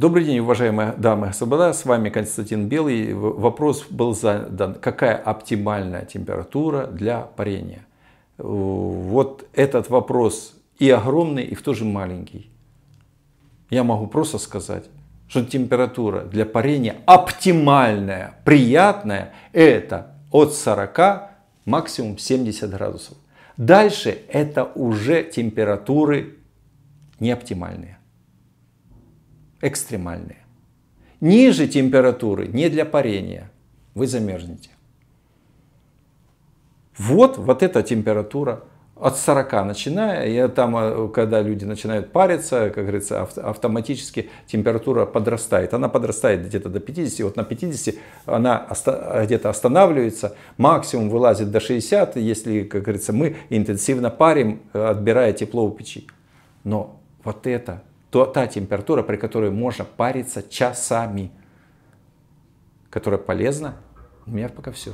Добрый день, уважаемые дамы и господа, с вами Константин Белый. Вопрос был задан, какая оптимальная температура для парения? Вот этот вопрос и огромный, и в тоже маленький. Я могу просто сказать, что температура для парения оптимальная, приятная, это от 40 максимум 70 градусов. Дальше это уже температуры неоптимальные экстремальные. Ниже температуры, не для парения, вы замерзнете. Вот, вот эта температура от 40 начиная, и там, э, когда люди начинают париться, как говорится, автоматически температура подрастает. Она подрастает где-то до 50, вот на 50 она где-то останавливается, максимум вылазит до 60, если, как говорится, мы интенсивно парим, э, отбирая тепло у печи. Но вот это то та температура, при которой можно париться часами, которая полезна. У меня пока все.